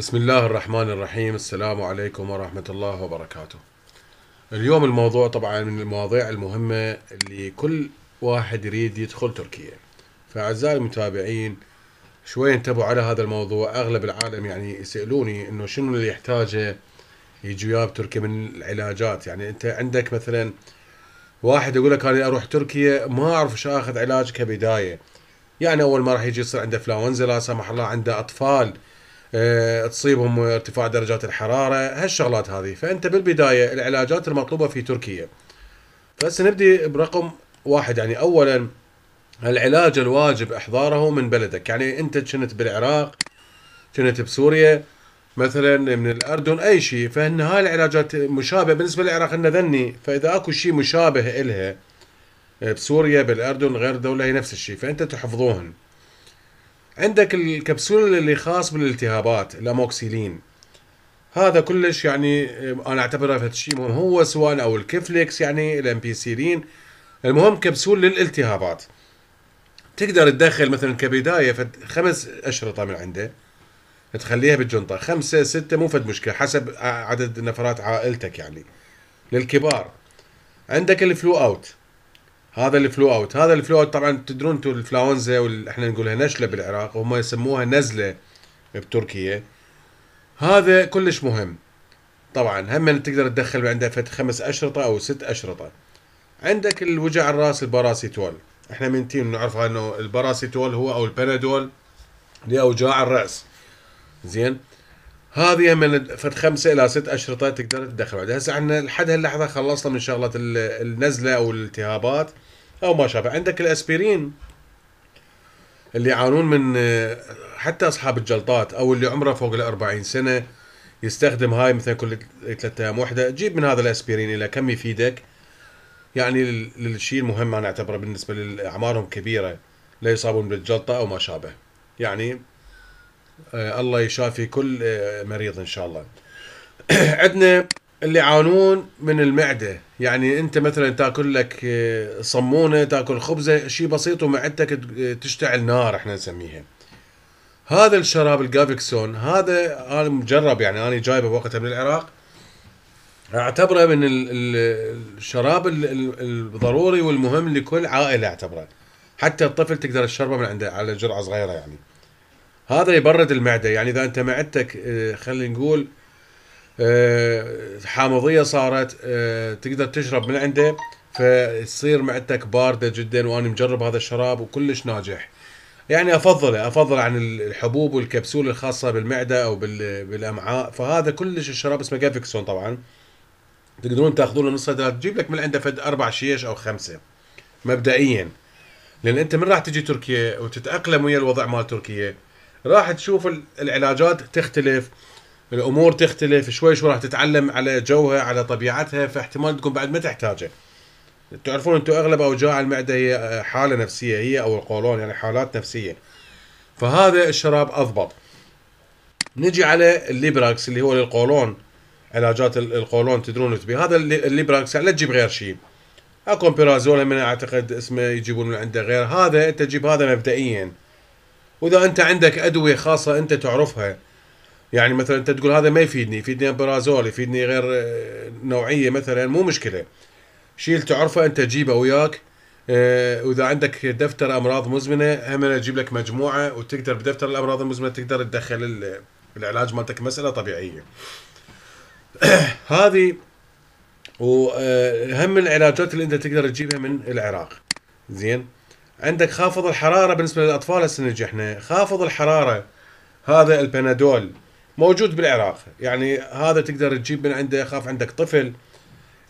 بسم الله الرحمن الرحيم السلام عليكم ورحمة الله وبركاته اليوم الموضوع طبعا من المواضيع المهمة اللي كل واحد يريد يدخل تركيا فأعزائي المتابعين شوي انتبهوا على هذا الموضوع أغلب العالم يعني يسألوني إنه شنو اللي يحتاجه يجي وياه بتركيا من العلاجات يعني أنت عندك مثلا واحد يقول لك أنا أروح تركيا ما أعرف شو آخذ علاج كبداية يعني أول ما راح يجي يصير عنده فلاونزا لا سمح الله عنده أطفال آه، تصيبهم ارتفاع درجات الحراره هالشغلات هذه فانت بالبدايه العلاجات المطلوبه في تركيا فهسه نبدي برقم واحد يعني اولا العلاج الواجب احضاره من بلدك يعني انت كنت بالعراق كنت بسوريا مثلا من الاردن اي شيء فان هاي العلاجات مشابهه بالنسبه للعراق انه ذني فاذا اكو شيء مشابه الها آه، بسوريا بالاردن غير دوله هي نفس الشيء فانت تحفظوهن عندك الكبسول اللي خاص بالالتهابات الاموكسيلين هذا كلش يعني آه، انا اعتبره فد الشيء مهم هو سواء او الكفليكس يعني الامبيسيلين المهم كبسول للالتهابات تقدر تدخل مثلا كبدايه فد خمس اشرطه من عنده تخليها بالجنطه خمسه سته مو فد مشكله حسب عدد نفرات عائلتك يعني للكبار عندك الفلو اوت هذا الفلو اوت هذا الفلو اوت طبعا تدرون انتم الانفلونزا احنا نقولها نشله بالعراق وهم يسموها نزله بتركيا هذا كلش مهم طبعا هم تقدر تدخل عنده فت خمس اشرطه او ست اشرطه عندك الوجع الراس الباراسيتول احنا من تيم نعرف انه الباراسيتول هو او البنادول لاوجاع الراس زين هذه من فد خمسه الى ست اشرطه تقدر تدخل بعدها هسه عندنا لحد هاللحظه خلصنا من شغله النزله او الالتهابات او ما شابه عندك الاسبرين اللي يعانون من آه، حتى اصحاب الجلطات او اللي عمره فوق ال 40 سنه يستخدم هاي مثلا كل ثلاثة ايام وحده جيب من هذا الاسبرين الى كم يفيدك يعني للشيء المهم انا اعتبره بالنسبه لاعمارهم كبيره لا يصابون بالجلطه او ما شابه يعني آه، الله يشافي كل آه، مريض ان شاء الله عندنا اللي يعانون من المعده يعني انت مثلا تاكل لك آه، صمونه تاكل خبزه شيء بسيط ومعدتك تشتعل نار احنا نسميها هذا الشراب الجافكسون هذا انا مجرب يعني انا جايبه وقتها من العراق اعتبره من الشراب الضروري والمهم لكل عائله اعتبره حتى الطفل تقدر تشربه من عنده على جرعه صغيره يعني هذا يبرد المعده يعني اذا انت معدتك آه، خلينا نقول آه، حامضيه صارت آه، تقدر تشرب من عنده فتصير معدتك بارده جدا وانا مجرب هذا الشراب وكلش ناجح يعني افضله افضله عن الحبوب والكبسول الخاصه بالمعده او بالامعاء فهذا كلش الشراب اسمه جافيكسون طبعا تقدرون تاخذون نص الصيدلات تجيب لك من عنده فد اربع شيش او خمسه مبدئيا لان انت من راح تجي تركيا وتتاقلم ويا الوضع مال تركيا راح تشوف العلاجات تختلف الامور تختلف شوي شوي راح تتعلم على جوها على طبيعتها فاحتمال تكون بعد ما تحتاجه تعرفون انتم اغلب اوجاع المعده هي حاله نفسيه هي او القولون يعني حالات نفسيه فهذا الشراب اضبط نجي على الليبراكس اللي هو للقولون علاجات القولون تدرون تبي هذا الليبراكس لا تجيب غير شيء اكو بيرازول من اعتقد اسمه يجيبون من عنده غير هذا انت تجيب هذا مبدئيا واذا انت عندك ادويه خاصه انت تعرفها يعني مثلا انت تقول هذا ما يفيدني يفيدني امبرازول يفيدني غير آه، نوعيه مثلا مو مشكله شيء تعرفه انت تجيبه وياك آه، واذا عندك دفتر امراض مزمنه هم اجيب لك مجموعه وتقدر بدفتر الامراض المزمنه تقدر تدخل العلاج مالتك مساله طبيعيه هذه وهم آه، العلاجات اللي انت تقدر تجيبها من العراق زين عندك خافض الحراره بالنسبه للاطفال هسه نجحنا خافض الحراره هذا البنادول موجود بالعراق يعني هذا تقدر تجيب من عنده خاف عندك طفل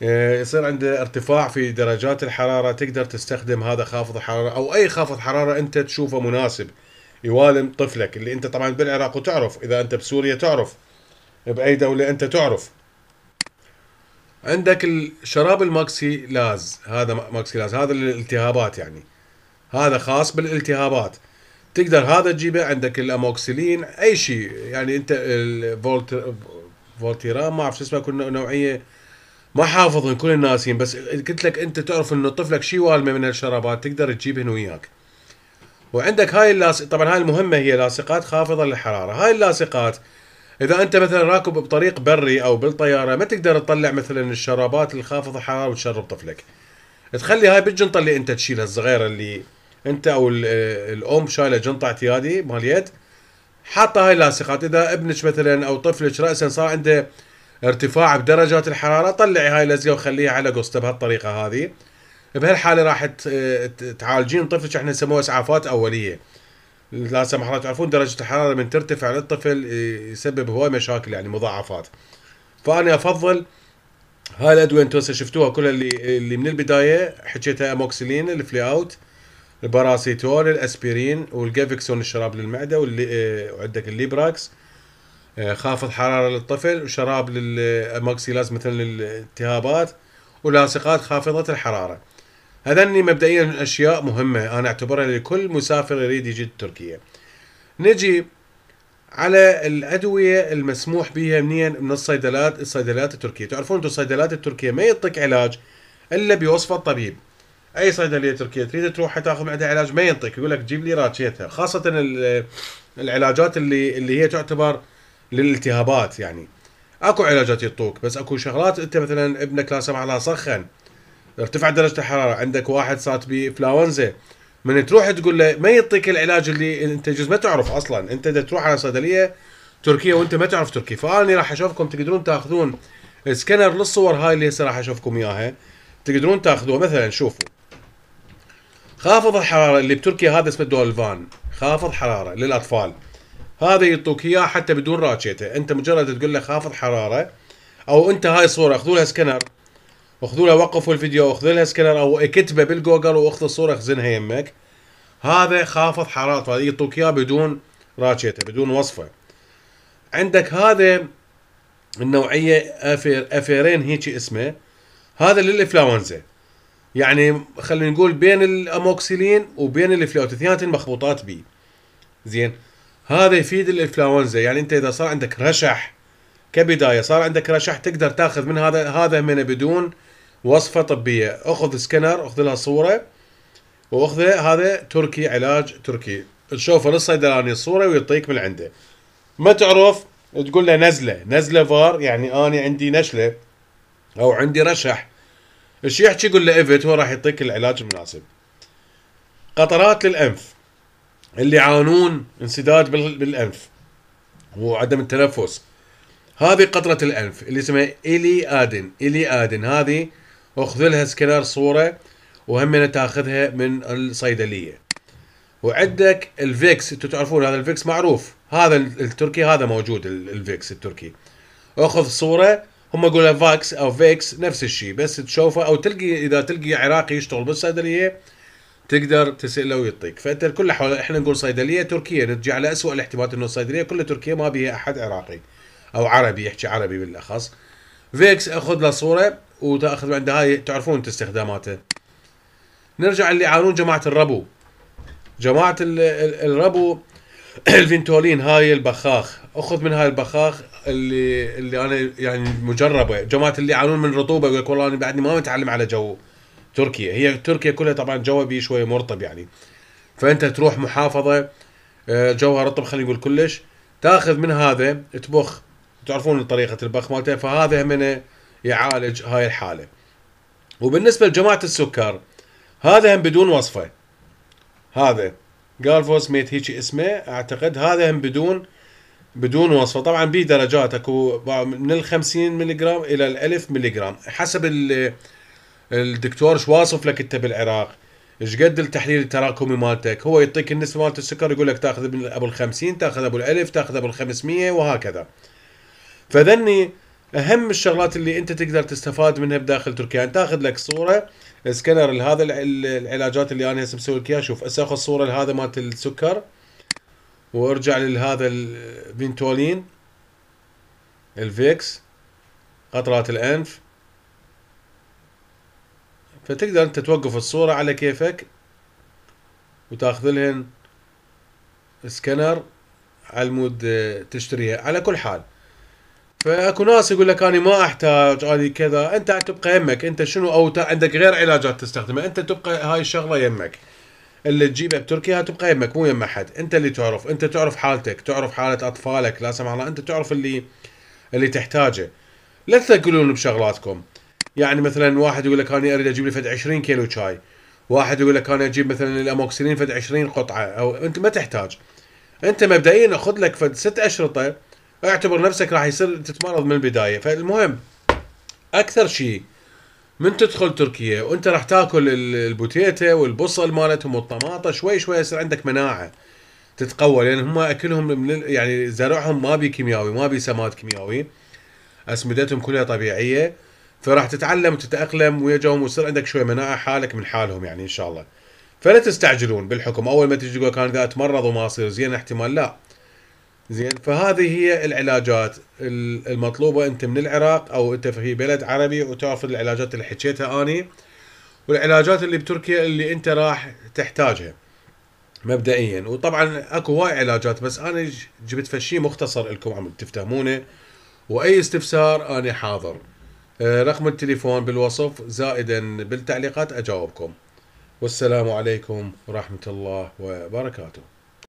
آه، يصير عنده ارتفاع في درجات الحراره تقدر تستخدم هذا خافض الحراره او اي خافض حراره انت تشوفه مناسب يوالم طفلك اللي انت طبعا بالعراق وتعرف اذا انت بسوريا تعرف باي دوله انت تعرف عندك الشراب الماكسي لاز هذا ماكسي لاز هذا الالتهابات يعني هذا خاص بالالتهابات تقدر هذا تجيبه عندك الاموكسيلين اي شيء يعني انت الفولت فولتيرام ما اعرف شو اسمها كل نوعيه ما حافظ كل الناسين بس قلت لك انت تعرف انه طفلك شي والمه من الشرابات تقدر تجيبهن وياك وعندك هاي اللاصق طبعا هاي المهمه هي لاصقات خافضه للحراره هاي اللاصقات اذا انت مثلا راكب بطريق بري او بالطياره ما تقدر تطلع مثلا الشرابات الخافضه حراره وتشرب طفلك تخلي هاي بالجنطه اللي انت تشيلها الصغيره اللي انت او الام شايله جنطه اعتيادي مال يد حاطه هاي اللاصقات اذا ابنك مثلا او طفلك راسا صار عنده ارتفاع بدرجات الحراره طلعي هاي اللزقه وخليها على قصته بهالطريقه هذه بهالحاله راح تعالجين طفلك احنا نسموها اسعافات اوليه لا سمح الله تعرفون درجه الحراره من ترتفع للطفل يسبب هواي مشاكل يعني مضاعفات فانا افضل هاي الادويه انتم شفتوها كلها اللي اللي من البدايه حكيتها اموكسلين الفلي اوت الباراسيتول الاسبرين والجافكسون الشراب للمعده واللي آه، عندك الليبراكس آه، خافض حراره للطفل وشراب للاماكسيلاز مثل الالتهابات ولاصقات خافضه الحراره هذني مبدئيا اشياء مهمه انا اعتبرها لكل مسافر يريد يجي تركيا نجي على الادويه المسموح بها منين من الصيدلات الصيدلات التركيه تعرفون انتم الصيدلات التركيه ما يعطيك علاج الا بوصفه الطبيب اي صيدليه تركيه تريد تروح تاخذ معدة علاج ما ينطيك يقول لك جيب لي راشيتها خاصه العلاجات اللي اللي هي تعتبر للالتهابات يعني اكو علاجات يعطوك بس اكو شغلات انت مثلا ابنك لا سمح الله سخن ارتفع درجه الحراره عندك واحد صارت بانفلونزا من تروح تقول له ما يعطيك العلاج اللي انت جزء ما تعرف اصلا انت دا تروح على صيدليه تركيه وانت ما تعرف تركي فاني راح اشوفكم تقدرون تاخذون سكانر للصور هاي اللي هسه راح اشوفكم اياها تقدرون تاخذوها مثلا شوفوا خافض الحراره اللي بتركيا هذا اسمه دولفان خافض حراره للاطفال هذا يعطوك اياه حتى بدون راكيته انت مجرد تقول له خافض حراره او انت هاي الصوره خذوا لها سكنر وخذوا لها وقفوا الفيديو وخذوا لها سكنر او اكتبه بالجوجل واخذ الصوره خزنها يمك هذا خافض حرارته هذا يعطوك اياه بدون راكيته بدون وصفه عندك هذا النوعيه افير افيرين هيك اسمه هذا للانفلونزا يعني خلينا نقول بين الاموكسيلين وبين الافلاوت المخبوطات مخبوطات بي زين هذا يفيد الانفلونزا يعني انت اذا صار عندك رشح كبدايه صار عندك رشح تقدر تاخذ من هذا هذا من بدون وصفه طبيه اخذ سكنر اخذ لها صوره واخذ هذا تركي علاج تركي تشوفه للصيدلاني الصوره ويعطيك من عنده ما تعرف تقول له نزله نزله فار يعني انا عندي نشله او عندي رشح ايش يحكي يقول له ايفيت هو راح يعطيك العلاج المناسب قطرات للانف اللي يعانون انسداد بالانف وعدم التنفس هذه قطرة الأنف اللي اسمها إلي آدن إلي آدن هذه أخذ لها سكنار صورة وهم تاخذها من الصيدلية وعندك الفيكس انتم تعرفون هذا الفيكس معروف هذا التركي هذا موجود الفيكس التركي اخذ صورة هم يقولوا فاكس او فيكس نفس الشيء بس تشوفه او تلقي اذا تلقي عراقي يشتغل بالصيدليه تقدر تساله ويعطيك فانت الكل حول احنا نقول صيدليه تركيه نرجع على اسوء الاحتمالات انه الصيدليه كلها تركيه ما بيها احد عراقي او عربي يحكي عربي بالاخص فيكس اخذ له صوره وتاخذ عندها هاي تعرفون انت استخداماته نرجع اللي يعانون جماعه الربو جماعه الربو الفنتولين هاي البخاخ اخذ من هاي البخاخ اللي اللي انا يعني مجربه جماعه اللي يعانون من رطوبه يقول لك والله انا بعدني ما متعلم على جو تركيا هي تركيا كلها طبعا جوها بي شويه مرطب يعني فانت تروح محافظه آه، جوها رطب خلينا نقول كلش تاخذ من هذا تبخ تعرفون طريقه البخ مالته فهذا همنا يعالج هاي الحاله وبالنسبه لجماعه السكر هذا هم بدون وصفه هذا جالفوس ميت هيك اسمه اعتقد هذا هم بدون بدون وصفه طبعا به درجات اكو من ال 50 جرام الى ال 1000 جرام حسب الدكتور شو واصف لك انت بالعراق ايش قد التحليل التراكمي مالتك هو يعطيك النسبه مالت السكر يقول لك تاخذ من ابو ال 50 تاخذ ابو ال 1000 تاخذ ابو ال 500 وهكذا فذني اهم الشغلات اللي انت تقدر تستفاد منها بداخل تركيا يعني تاخذ لك صوره سكانر لهذا العلاجات اللي انا هسه مسوي لك اياها شوف هسه اخذ صوره لهذا مالت السكر وارجع لهذا البنتولين الفيكس قطرات الانف فتقدر انت توقف الصورة على كيفك وتاخذ لهن سكانر على المود آه، تشتريها على كل حال فاكو ناس يقول لك انا ما احتاج اني كذا انت تبقى يمك انت شنو او عندك غير علاجات تستخدمها انت تبقى هاي الشغله يمك اللي تجيبها بتركيا تبقى يمك مو يم احد انت اللي تعرف انت تعرف حالتك تعرف حاله اطفالك لا سمح الله انت تعرف اللي اللي تحتاجه لا تثقلون بشغلاتكم يعني مثلا واحد يقول لك انا اريد اجيب لي فد 20 كيلو شاي واحد يقول لك انا اجيب مثلا الاموكسلين فد 20 قطعه او انت ما تحتاج انت مبدئيا خذ لك فد ست اشرطه اعتبر نفسك راح يصير تتمرض من البدايه فالمهم اكثر شيء من تدخل تركيا وانت راح تاكل البوتيتا والبصل مالتهم والطماطه شوي شوي يصير عندك مناعه تتقوى لان هم اكلهم من يعني زرعهم ما بي كيمياوي ما بي سماد كيمياوي اسمدتهم كلها طبيعيه فراح تتعلم وتتاقلم وياهم ويصير عندك شويه مناعه حالك من حالهم يعني ان شاء الله فلا تستعجلون بالحكم اول ما تجي تقول كان اذا اتمرض وما اصير زين احتمال لا زين فهذه هي العلاجات المطلوبه انت من العراق او انت في بلد عربي وتاخذ العلاجات اللي حكيتها اني والعلاجات اللي بتركيا اللي انت راح تحتاجها مبدئيا وطبعا اكو هواي علاجات بس انا جبت فشي مختصر لكم عم تفهمونه واي استفسار انا حاضر آه، رقم التليفون بالوصف زائدا بالتعليقات اجاوبكم والسلام عليكم ورحمه الله وبركاته